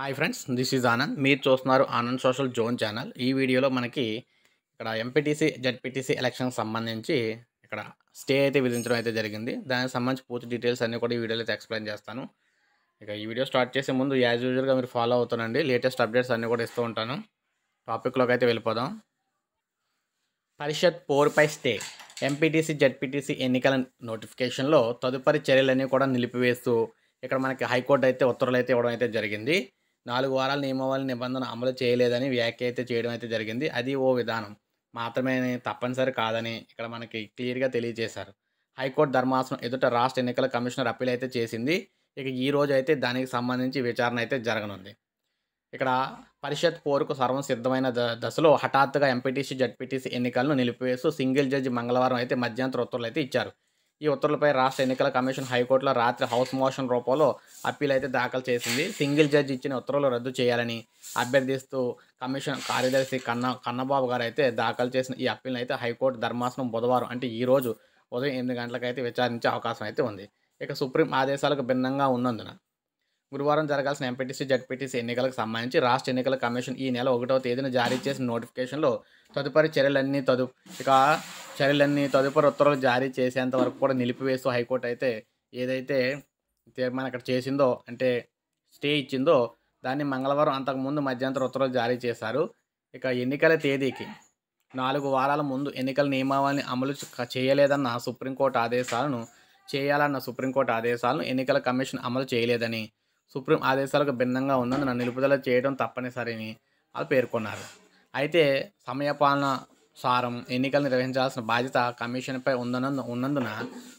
hi friends this is Anand మీరు చూస్తున్నారు Anand social zone channel ఈ వీడియోలో మనకి ఇక్కడ ఎంపీటీసీ జడ్పీటీసీ ఎలక్షన్కి సంబంధించి ఇక్కడ స్టే అయితే విధించడం అయితే జరిగింది దానికి సంబంధించి పూర్తి డీటెయిల్స్ అన్నీ కూడా ఈ వీడియోలో అయితే ఎక్స్ప్లెయిన్ చేస్తాను ఇక ఈ వీడియో స్టార్ట్ చేసే ముందు యాజ్ యూజువల్గా మీరు ఫాలో అవుతానండి లేటెస్ట్ అప్డేట్స్ అన్నీ కూడా ఇస్తూ ఉంటాను టాపిక్లోకి అయితే వెళ్ళిపోదాం పరిషత్ పోర్పై స్టే ఎంపీటీసీ జడ్పీటీసీ ఎన్నికల నోటిఫికేషన్లో తదుపరి చర్యలన్నీ కూడా నిలిపివేస్తూ ఇక్కడ మనకి హైకోర్టు అయితే ఉత్తర్వులు అయితే ఇవ్వడం అయితే జరిగింది నాలుగు వారాల నియమావళి నిబంధన అమలు చేయలేదని వ్యాఖ్య అయితే చేయడం అయితే జరిగింది అది ఓ విధానం మాత్రమే తప్పనిసరి కాదని ఇక్కడ మనకి క్లియర్గా తెలియజేశారు హైకోర్టు ధర్మాసనం ఎదుట రాష్ట్ర ఎన్నికల కమిషనర్ అప్పీల్ అయితే చేసింది ఇక ఈ రోజు అయితే దానికి సంబంధించి విచారణ అయితే జరగనుంది ఇక్కడ పరిషత్ పోరుకు సర్వం సిద్ధమైన దశలో హఠాత్తుగా ఎంపీటీసీ జడ్పీటీసీ ఎన్నికలను నిలిపివేస్తూ సింగిల్ జడ్జి మంగళవారం అయితే మధ్యాంతర ఉత్తర్వులు అయితే ఇచ్చారు ఈ ఉత్తర్వులపై రాష్ట్ర ఎన్నికల కమిషన్ హైకోర్టులో రాత్రి హౌస్ మోషన్ రూపంలో అప్పీల్ అయితే దాఖలు చేసింది సింగిల్ జడ్జి ఇచ్చిన ఉత్తర్వులు రద్దు చేయాలని అభ్యర్థిస్తూ కమిషన్ కార్యదర్శి కన్న కన్నబాబు గారు అయితే దాఖలు చేసిన ఈ అప్పీల్ని అయితే హైకోర్టు ధర్మాసనం బుధవారం అంటే ఈరోజు ఉదయం ఎనిమిది గంటలకైతే విచారించే అవకాశం అయితే ఉంది ఇక సుప్రీం ఆదేశాలకు భిన్నంగా ఉన్నందున గురువారం జరగాల్సిన ఎంపీటీసీ జడ్పీటీసీ ఎన్నికలకు సంబంధించి రాష్ట్ర ఎన్నికల కమిషన్ ఈ నెల ఒకటవ తేదీన జారీ చేసిన నోటిఫికేషన్లో తదుపరి చర్యలన్నీ తదు ఇక చర్యలన్నీ తదుపరి ఉత్తర్వులు జారీ చేసేంత వరకు కూడా నిలిపివేస్తూ హైకోర్టు అయితే ఏదైతే తీర్మానం అక్కడ చేసిందో అంటే స్టే ఇచ్చిందో దాన్ని మంగళవారం అంతకుముందు మధ్యంతర ఉత్తర్వులు జారీ చేశారు ఇక ఎన్నికల తేదీకి నాలుగు వారాల ముందు ఎన్నికల నియమావళిని అమలు చేయలేదన్న సుప్రీంకోర్టు ఆదేశాలను చేయాలన్న సుప్రీంకోర్టు ఆదేశాలను ఎన్నికల కమిషన్ అమలు చేయలేదని సుప్రీం ఆదేశాలకు భిన్నంగా ఉందని నిలుపుదల చేయడం తప్పనిసరిని వాళ్ళు పేర్కొన్నారు అయితే సమయపాలన సారం ఎన్నికలు నిర్వహించాల్సిన బాధ్యత కమిషన్పై ఉందనందు ఉన్నందున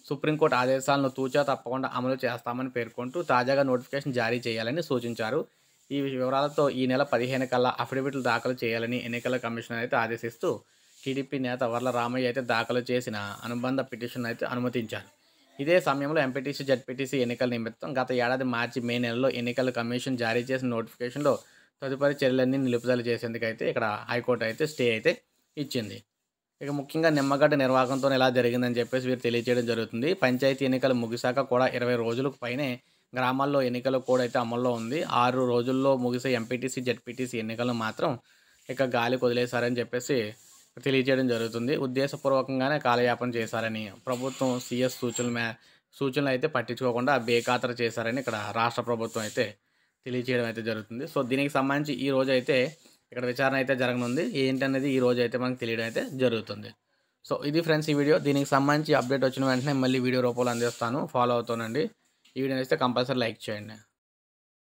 సుప్రీంకోర్టు ఆదేశాలను తూచా తప్పకుండా అమలు చేస్తామని పేర్కొంటూ తాజాగా నోటిఫికేషన్ జారీ చేయాలని సూచించారు ఈ వివరాలతో ఈ నెల పదిహేను కల్లా అఫిడవిట్లు దాఖలు చేయాలని ఎన్నికల కమిషన్ అయితే ఆదేశిస్తూ టీడీపీ నేత వర్ల రామయ్య అయితే దాఖలు చేసిన అనుబంధ పిటిషన్ అయితే అనుమతించారు ఇదే సమయంలో ఎంపీటీసీ జడ్పీటీసీ ఎన్నికల నిమిత్తం గత ఏడాది మార్చి మే నెలలో ఎన్నికల కమిషన్ జారీ చేసిన నోటిఫికేషన్లో తదుపరి చర్యలన్నీ నిలుపుదల చేసేందుకైతే ఇక్కడ హైకోర్టు అయితే స్టే అయితే ఇచ్చింది ఇక ముఖ్యంగా నిమ్మగడ్డ నిర్వాహకంతో ఎలా జరిగిందని చెప్పేసి వీరు తెలియజేయడం జరుగుతుంది పంచాయతీ ఎన్నికలు ముగిశాక కూడా ఇరవై రోజులకు పైనే గ్రామాల్లో ఎన్నికల కోడ్ అయితే అమల్లో ఉంది ఆరు రోజుల్లో ముగిసే ఎంపీటీసీ జడ్పీటీసీ ఎన్నికలను మాత్రం ఇక గాలి వదిలేశారని చెప్పేసి తెలియజేయడం జరుగుతుంది ఉద్దేశపూర్వకంగానే కాలయాపన చేశారని ప్రభుత్వం సీఎస్ సూచనల మే సూచనలు అయితే పట్టించుకోకుండా బేఖాతర చేశారని ఇక్కడ రాష్ట్ర ప్రభుత్వం అయితే తెలియజేయడం అయితే జరుగుతుంది సో దీనికి సంబంధించి ఈ రోజు అయితే ఇక్కడ విచారణ అయితే జరగనుంది ఏంటనేది ఈ రోజు అయితే మనకు తెలియడం అయితే జరుగుతుంది సో ఇది ఫ్రెండ్స్ ఈ వీడియో దీనికి సంబంధించి అప్డేట్ వచ్చిన వెంటనే మళ్ళీ వీడియో రూపంలో అందిస్తాను ఫాలో అవుతానండి ఈ వీడియో అయితే కంపల్సరీ లైక్ చేయండి